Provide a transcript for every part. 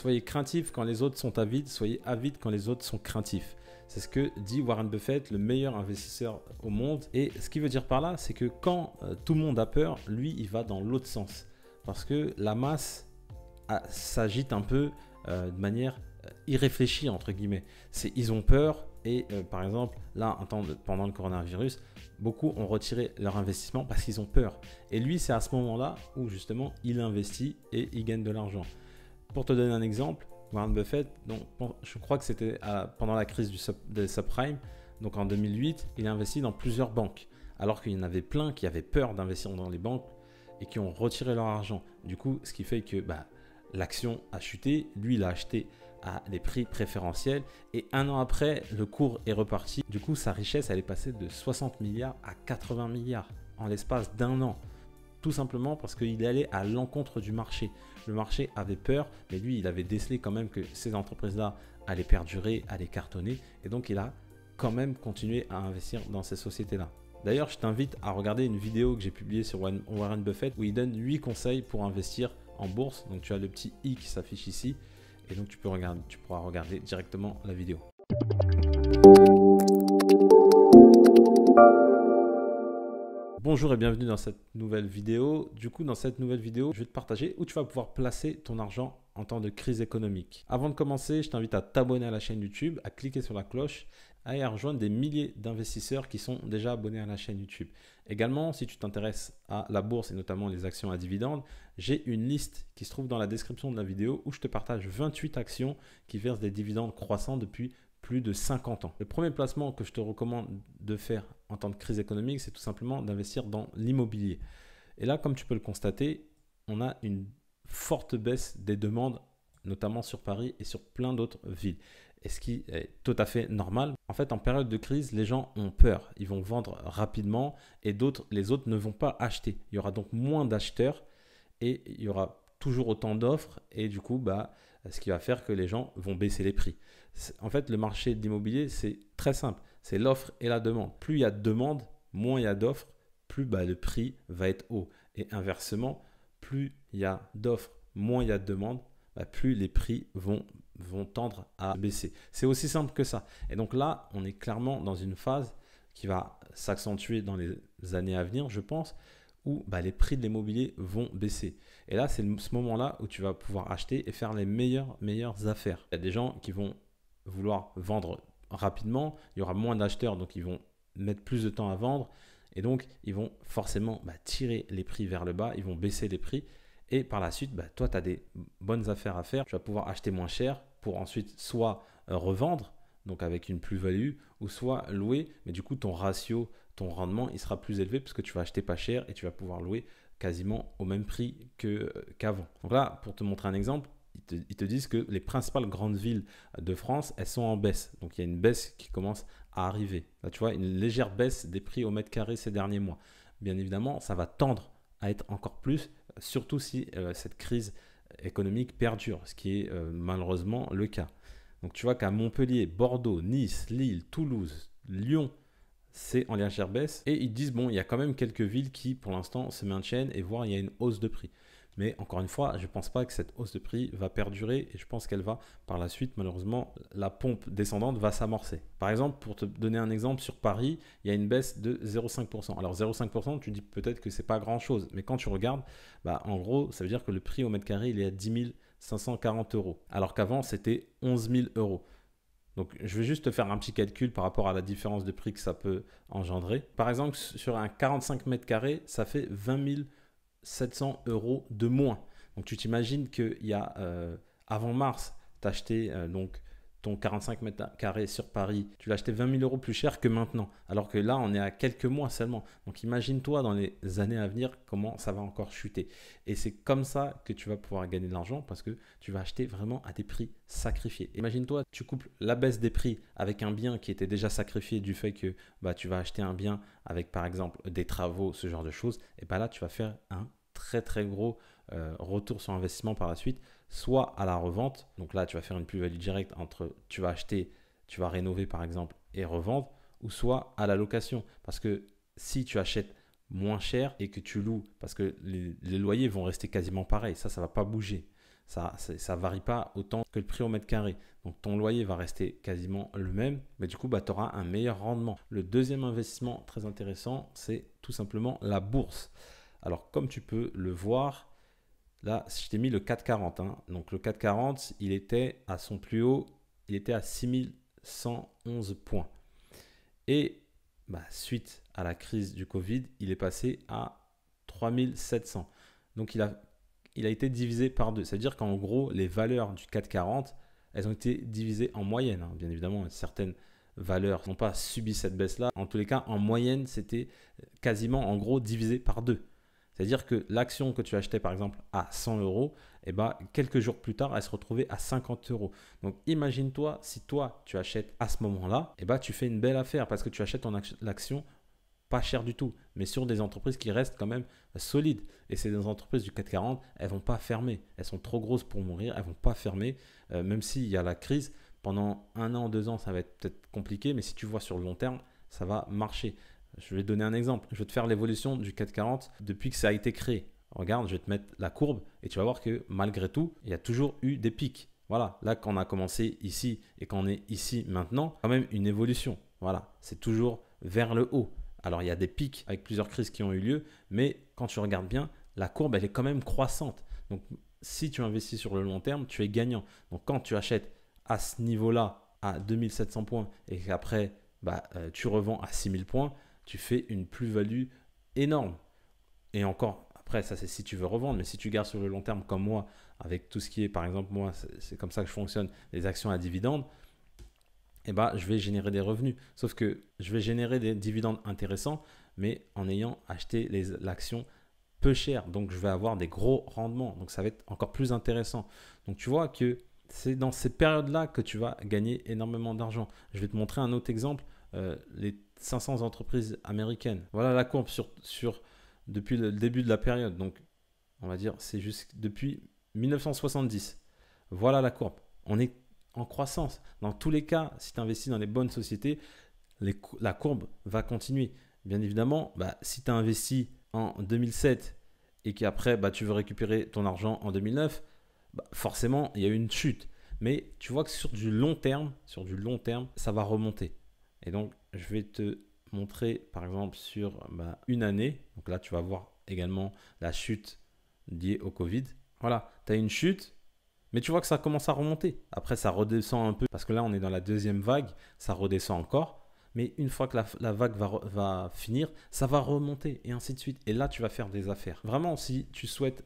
Soyez craintif quand les autres sont avides, soyez avides quand les autres sont craintifs. C'est ce que dit Warren Buffett, le meilleur investisseur au monde. Et ce qu'il veut dire par là, c'est que quand euh, tout le monde a peur, lui, il va dans l'autre sens. Parce que la masse ah, s'agite un peu euh, de manière euh, irréfléchie, entre guillemets. C'est ils ont peur, et par exemple, là, pendant le coronavirus, beaucoup ont retiré leur investissement parce qu'ils ont peur. Et lui, c'est à ce moment-là où justement, il investit et il gagne de l'argent. Pour te donner un exemple, Warren Buffett, donc, je crois que c'était pendant la crise du subprime, des donc en 2008, il a investi dans plusieurs banques, alors qu'il y en avait plein qui avaient peur d'investir dans les banques et qui ont retiré leur argent. Du coup, ce qui fait que bah, l'action a chuté, lui il a acheté à des prix préférentiels et un an après, le cours est reparti. Du coup, sa richesse, elle est passée de 60 milliards à 80 milliards en l'espace d'un an. Tout simplement parce qu'il allait à l'encontre du marché. Le marché avait peur, mais lui, il avait décelé quand même que ces entreprises-là allaient perdurer, allaient cartonner. Et donc, il a quand même continué à investir dans ces sociétés-là. D'ailleurs, je t'invite à regarder une vidéo que j'ai publiée sur Warren Buffett où il donne 8 conseils pour investir en bourse. Donc, tu as le petit i qui s'affiche ici. Et donc, tu, peux regarder, tu pourras regarder directement la vidéo. Bonjour et bienvenue dans cette nouvelle vidéo. Du coup, dans cette nouvelle vidéo, je vais te partager où tu vas pouvoir placer ton argent en temps de crise économique. Avant de commencer, je t'invite à t'abonner à la chaîne YouTube, à cliquer sur la cloche à à rejoindre des milliers d'investisseurs qui sont déjà abonnés à la chaîne YouTube. Également, si tu t'intéresses à la bourse et notamment les actions à dividendes, j'ai une liste qui se trouve dans la description de la vidéo où je te partage 28 actions qui versent des dividendes croissants depuis plus de 50 ans. Le premier placement que je te recommande de faire en temps de crise économique, c'est tout simplement d'investir dans l'immobilier. Et là, comme tu peux le constater, on a une forte baisse des demandes, notamment sur Paris et sur plein d'autres villes. Et ce qui est tout à fait normal. En fait, en période de crise, les gens ont peur. Ils vont vendre rapidement et d'autres, les autres ne vont pas acheter. Il y aura donc moins d'acheteurs et il y aura toujours autant d'offres et du coup, bah, ce qui va faire que les gens vont baisser les prix. En fait, le marché de l'immobilier, c'est très simple. C'est l'offre et la demande. Plus il y a de demande, moins il y a d'offres, plus bah, le prix va être haut. Et inversement, plus il y a d'offres, moins il y a de demande, bah, plus les prix vont, vont tendre à baisser. C'est aussi simple que ça. Et donc là, on est clairement dans une phase qui va s'accentuer dans les années à venir, je pense, où bah, les prix de l'immobilier vont baisser. Et là, c'est ce moment-là où tu vas pouvoir acheter et faire les meilleures, meilleures affaires. Il y a des gens qui vont vouloir vendre rapidement, il y aura moins d'acheteurs, donc ils vont mettre plus de temps à vendre, et donc ils vont forcément bah, tirer les prix vers le bas, ils vont baisser les prix, et par la suite, bah, toi, tu as des bonnes affaires à faire, tu vas pouvoir acheter moins cher pour ensuite soit euh, revendre, donc avec une plus-value, ou soit louer, mais du coup, ton ratio, ton rendement, il sera plus élevé puisque tu vas acheter pas cher et tu vas pouvoir louer quasiment au même prix euh, qu'avant. donc là, pour te montrer un exemple, ils te, disent que les principales grandes villes de France, elles sont en baisse. Donc il y a une baisse qui commence à arriver. tu vois, une légère baisse des prix au mètre carré ces derniers mois. Bien évidemment, ça va tendre à être encore plus, surtout si euh, cette crise économique perdure, ce qui est euh, malheureusement le cas. Donc tu vois qu'à Montpellier, Bordeaux, Nice, Lille, Toulouse, Lyon, c'est en légère baisse. Et ils disent, bon, il y a quand même quelques villes qui, pour l'instant, se maintiennent et voire il y a une hausse de prix. Mais encore une fois, je ne pense pas que cette hausse de prix va perdurer et je pense qu'elle va, par la suite, malheureusement, la pompe descendante va s'amorcer. Par exemple, pour te donner un exemple, sur Paris, il y a une baisse de 0,5%. Alors 0,5%, tu dis peut-être que c'est pas grand-chose, mais quand tu regardes, bah, en gros, ça veut dire que le prix au mètre carré, il est à 10 540 euros, alors qu'avant, c'était 11 000 euros. Donc, je vais juste te faire un petit calcul par rapport à la différence de prix que ça peut engendrer. Par exemple, sur un 45 mètres carrés, ça fait 20 000 700 euros de moins. Donc tu t'imagines qu'il y a euh, avant mars, tu acheté euh, donc ton 45 mètres carrés sur Paris, tu l'as acheté 20 000 euros plus cher que maintenant. Alors que là, on est à quelques mois seulement. Donc imagine-toi dans les années à venir comment ça va encore chuter. Et c'est comme ça que tu vas pouvoir gagner de l'argent parce que tu vas acheter vraiment à des prix sacrifiés. Imagine-toi, tu couples la baisse des prix avec un bien qui était déjà sacrifié du fait que bah, tu vas acheter un bien avec par exemple des travaux, ce genre de choses. Et bien bah là, tu vas faire un très très gros euh, retour sur investissement par la suite, soit à la revente. Donc là, tu vas faire une plus-value directe entre tu vas acheter, tu vas rénover par exemple et revendre, ou soit à la location. Parce que si tu achètes moins cher et que tu loues, parce que les, loyers vont rester quasiment pareils, ça, ça va pas bouger. Ça ne varie pas autant que le prix au mètre carré. Donc ton loyer va rester quasiment le même, mais du coup, bah, tu auras un meilleur rendement. Le deuxième investissement très intéressant, c'est tout simplement la bourse. Alors, comme tu peux le voir, là, je t'ai mis le 440. Hein. Donc, le 440, il était à son plus haut, il était à 6111 points. Et bah, suite à la crise du Covid, il est passé à 3700. Donc, il a, été divisé par deux. C'est-à-dire qu'en gros, les valeurs du 440, elles ont été divisées en moyenne. Hein. Bien évidemment, certaines valeurs n'ont pas subi cette baisse-là. En tous les cas, en moyenne, c'était quasiment, en gros, divisé par deux. C'est-à-dire que l'action que tu achetais par exemple à 100 euros, eh ben, quelques jours plus tard, elle se retrouvait à 50 euros. Donc imagine-toi, si toi tu achètes à ce moment-là, eh ben, tu fais une belle affaire parce que tu achètes l'action pas cher du tout, mais sur des entreprises qui restent quand même solides. Et ces entreprises du 440, elles vont pas fermer. Elles sont trop grosses pour mourir, elles vont pas fermer, euh, même s'il y a la crise pendant un an, deux ans, ça va être peut-être compliqué, mais si tu vois sur le long terme, ça va marcher. Je vais te donner un exemple. Je vais te faire l'évolution du 440 depuis que ça a été créé. Regarde, je vais te mettre la courbe et tu vas voir que malgré tout, il y a toujours eu des pics. Voilà, là quand on a commencé ici et qu'on est ici maintenant, quand même une évolution. Voilà, c'est toujours vers le haut. Alors il y a des pics avec plusieurs crises qui ont eu lieu, mais quand tu regardes bien, la courbe elle est quand même croissante. Donc si tu investis sur le long terme, tu es gagnant. Donc quand tu achètes à ce niveau-là à 2700 points et qu'après bah, euh, tu revends à 6000 points, tu fais une plus-value énorme. Et encore, après, ça c'est si tu veux revendre, mais si tu gardes sur le long terme comme moi, avec tout ce qui est, par exemple, moi, c'est comme ça que je fonctionne, les actions à dividendes, et eh ben, je vais générer des revenus. Sauf que je vais générer des dividendes intéressants, mais en ayant acheté les l'action peu cher Donc, je vais avoir des gros rendements. Donc, ça va être encore plus intéressant. Donc, tu vois que c'est dans ces périodes-là que tu vas gagner énormément d'argent. Je vais te montrer un autre exemple. Euh, les 500 entreprises américaines. Voilà la courbe sur, sur, depuis le début de la période. Donc, on va dire, c'est juste depuis 1970. Voilà la courbe. On est en croissance. Dans tous les cas, si tu investis dans les bonnes sociétés, la courbe va continuer. Bien évidemment, bah, si tu as investi en 2007 et qu'après, bah, tu veux récupérer ton argent en 2009, bah, forcément, il y a eu une chute. Mais tu vois que sur du long terme, sur du long terme, ça va remonter. Et donc, je vais te montrer par exemple sur bah, une année. Donc là, tu vas voir également la chute liée au Covid. Voilà, tu as une chute, mais tu vois que ça commence à remonter. Après, ça redescend un peu parce que là, on est dans la deuxième vague, ça redescend encore. Mais une fois que la, vague va, va, finir, ça va remonter et ainsi de suite. Et là, tu vas faire des affaires. Vraiment, si tu souhaites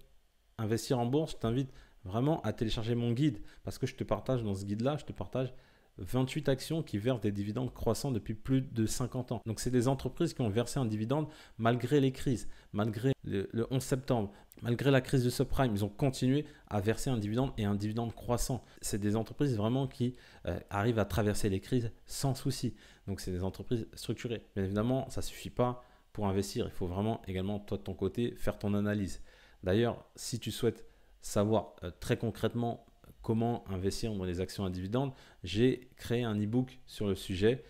investir en bourse, je t'invite vraiment à télécharger mon guide parce que je te partage dans ce guide-là, je te partage 28 actions qui versent des dividendes croissants depuis plus de 50 ans. Donc c'est des entreprises qui ont versé un dividende malgré les crises, malgré le, 11 septembre, malgré la crise de subprime, ils ont continué à verser un dividende et un dividende croissant. C'est des entreprises vraiment qui euh, arrivent à traverser les crises sans souci. Donc c'est des entreprises structurées. Mais évidemment, ça ne suffit pas pour investir. Il faut vraiment également, toi de ton côté, faire ton analyse. D'ailleurs, si tu souhaites savoir euh, très concrètement comment investir dans des actions à dividendes, j'ai créé un ebook sur le sujet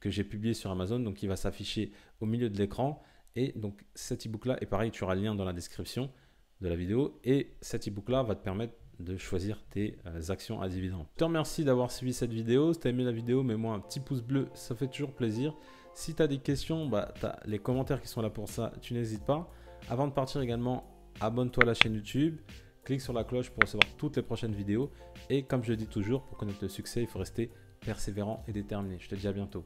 que j'ai publié sur Amazon, donc il va s'afficher au milieu de l'écran. Et donc cet e-book-là, et pareil, tu auras le lien dans la description de la vidéo, et cet e-book-là va te permettre de choisir tes euh, actions à dividendes. Je te remercie d'avoir suivi cette vidéo. Si tu as aimé la vidéo, mets-moi un petit pouce bleu, ça fait toujours plaisir. Si tu as des questions, bah, tu as les commentaires qui sont là pour ça, tu n'hésites pas. Avant de partir également, abonne-toi à la chaîne YouTube. Clique sur la cloche pour recevoir toutes les prochaines vidéos. Et comme je dis toujours, pour connaître le succès, il faut rester persévérant et déterminé. Je te dis à bientôt.